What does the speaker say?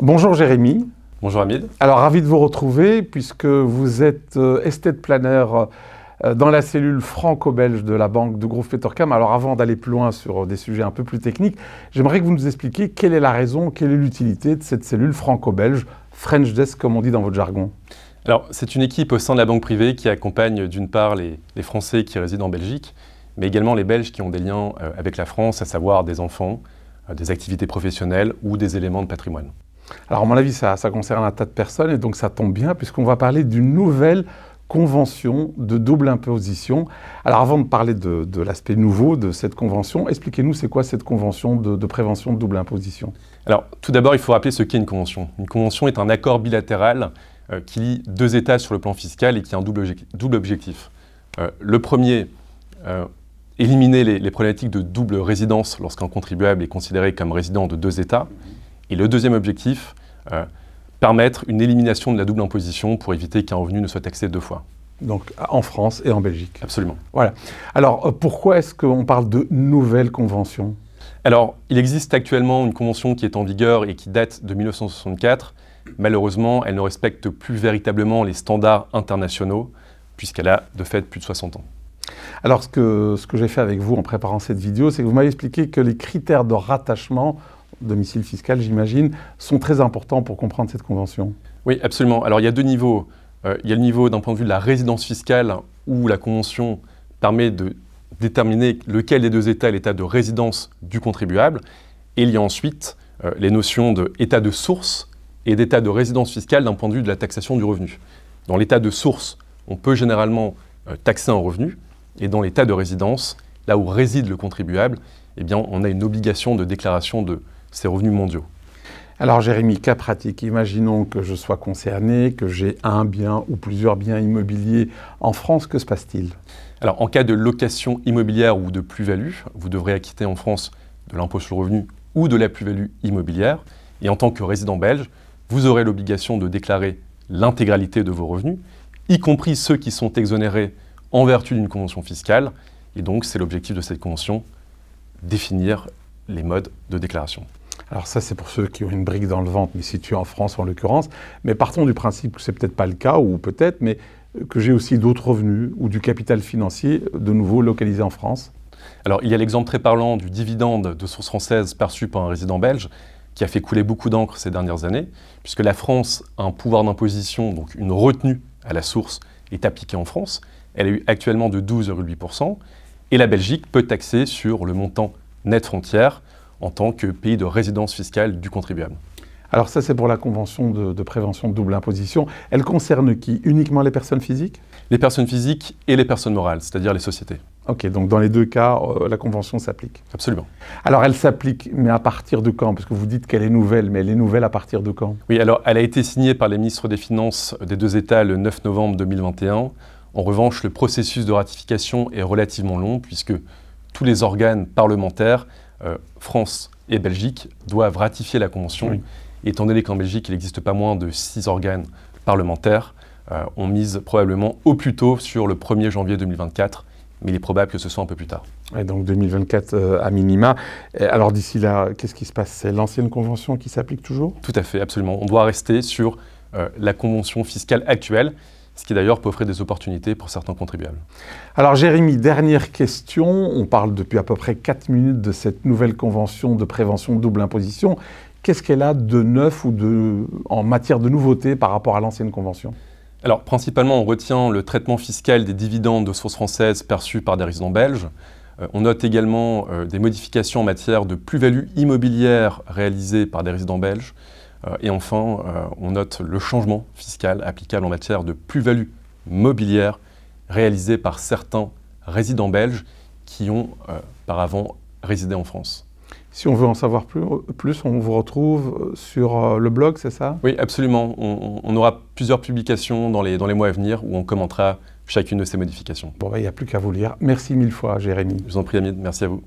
Bonjour Jérémy. Bonjour Hamid. Alors ravi de vous retrouver puisque vous êtes euh, esthète planeur dans la cellule franco-belge de la banque de groupe Petercam. Alors avant d'aller plus loin sur euh, des sujets un peu plus techniques, j'aimerais que vous nous expliquiez quelle est la raison, quelle est l'utilité de cette cellule franco-belge, French Desk comme on dit dans votre jargon. Alors c'est une équipe au sein de la banque privée qui accompagne d'une part les, Français qui résident en Belgique, mais également les Belges qui ont des liens euh, avec la France, à savoir des enfants, des activités professionnelles ou des éléments de patrimoine. Alors, à mon avis, ça, concerne un tas de personnes et donc ça tombe bien puisqu'on va parler d'une nouvelle convention de double imposition. Alors avant de parler de, l'aspect nouveau de cette convention, expliquez-nous c'est quoi cette convention de, prévention de double imposition Alors tout d'abord, il faut rappeler ce qu'est une convention. Une convention est un accord bilatéral euh, qui lie deux États sur le plan fiscal et qui a un double, objectif. Euh, le premier, euh, éliminer les, problématiques de double résidence lorsqu'un contribuable est considéré comme résident de deux États. Et le deuxième objectif, euh, permettre une élimination de la double imposition pour éviter qu'un revenu ne soit taxé deux fois. Donc en France et en Belgique. Absolument. Voilà. Alors euh, pourquoi est-ce qu'on parle de nouvelle convention Alors il existe actuellement une convention qui est en vigueur et qui date de 1964. Malheureusement, elle ne respecte plus véritablement les standards internationaux puisqu'elle a de fait plus de 60 ans. Alors que, ce que j'ai fait avec vous en préparant cette vidéo, c'est que vous m'avez expliqué que les critères de rattachement domicile fiscal, j'imagine, sont très importants pour comprendre cette convention. Oui, absolument. Alors il y a deux niveaux. Euh, il y a le niveau d'un point de vue de la résidence fiscale, où la convention permet de déterminer lequel des deux États est l'état de résidence du contribuable. Et il y a ensuite euh, les notions d'état de, source et d'état de résidence fiscale d'un point de vue de la taxation du revenu. Dans l'état de source, on peut généralement euh, taxer un revenu, et dans l'état de résidence, là où réside le contribuable, eh on a une obligation de déclaration de, ces revenus mondiaux. Alors Jérémy, cas pratique, imaginons que je sois concerné, que j'ai un bien ou plusieurs biens immobiliers en France, que se passe-t-il Alors en cas de location immobilière ou de plus-value, vous devrez acquitter en France de l'impôt sur le revenu ou de la plus-value immobilière. Et en tant que résident belge, vous aurez l'obligation de déclarer l'intégralité de vos revenus, y compris ceux qui sont exonérés en vertu d'une convention fiscale. Et donc c'est l'objectif de cette convention, définir les modes de déclaration. Alors ça, c'est pour ceux qui ont une brique dans le ventre, mais située en France en l'occurrence. Mais partons du principe que c'est peut-être pas le cas, ou peut-être, mais que j'ai aussi d'autres revenus ou du capital financier de nouveau localisé en France. Alors il y a l'exemple très parlant du dividende de source française perçu par un résident belge qui a fait couler beaucoup d'encre ces dernières années, puisque la France a un pouvoir d'imposition, donc une retenue à la source est appliquée en France. Elle est actuellement de 12,8%, et la Belgique peut taxer sur le montant net frontière en tant que pays de résidence fiscale du contribuable. Alors ça, c'est pour la Convention de, prévention de double imposition. Elle concerne qui Uniquement les personnes physiques Les personnes physiques et les personnes morales, c'est-à-dire les sociétés. Ok, donc dans les deux cas, euh, la Convention s'applique Absolument. Alors elle s'applique, mais à partir de quand Parce que vous dites qu'elle est nouvelle, mais elle est nouvelle à partir de quand Oui, alors elle a été signée par les ministres des Finances des deux États le 9 novembre 2021. En revanche, le processus de ratification est relativement long, puisque tous les organes parlementaires euh, France et Belgique doivent ratifier la Convention. Étant donné qu'en Belgique, il n'existe pas moins de six organes parlementaires, euh, on mise probablement au plus tôt sur le 1er janvier 2024 mais il est probable que ce soit un peu plus tard. donc 2024 euh, à minima. alors d'ici là, qu'est-ce qui se passe C'est l'ancienne convention qui s'applique toujours Tout à fait, absolument. On doit rester sur la convention fiscale actuelle ce qui d'ailleurs peut offrir des opportunités pour certains contribuables. Alors Jérémy, dernière question. On parle depuis à peu près 4 minutes de cette nouvelle convention de prévention de double imposition. Qu'est-ce qu'elle a de neuf ou de, en matière de nouveauté par rapport à l'ancienne convention Alors principalement, on retient le traitement fiscal des dividendes de sources françaises perçus par des résidents belges. Euh, on note également euh, des modifications en matière de plus-value immobilière réalisées par des résidents belges euh, et enfin, euh, on note le changement fiscal applicable en matière de plus-value mobilière réalisé par certains résidents belges qui ont euh, par avant résidé en France. Si on veut en savoir plus, plus, on vous retrouve sur le blog, c'est ça Oui, absolument. On, aura plusieurs publications dans les, mois à venir où on commentera chacune de ces modifications. Bon, ben, il n'y a plus qu'à vous lire. Merci mille fois, Jérémy. Je vous en prie, Amine. Merci à vous.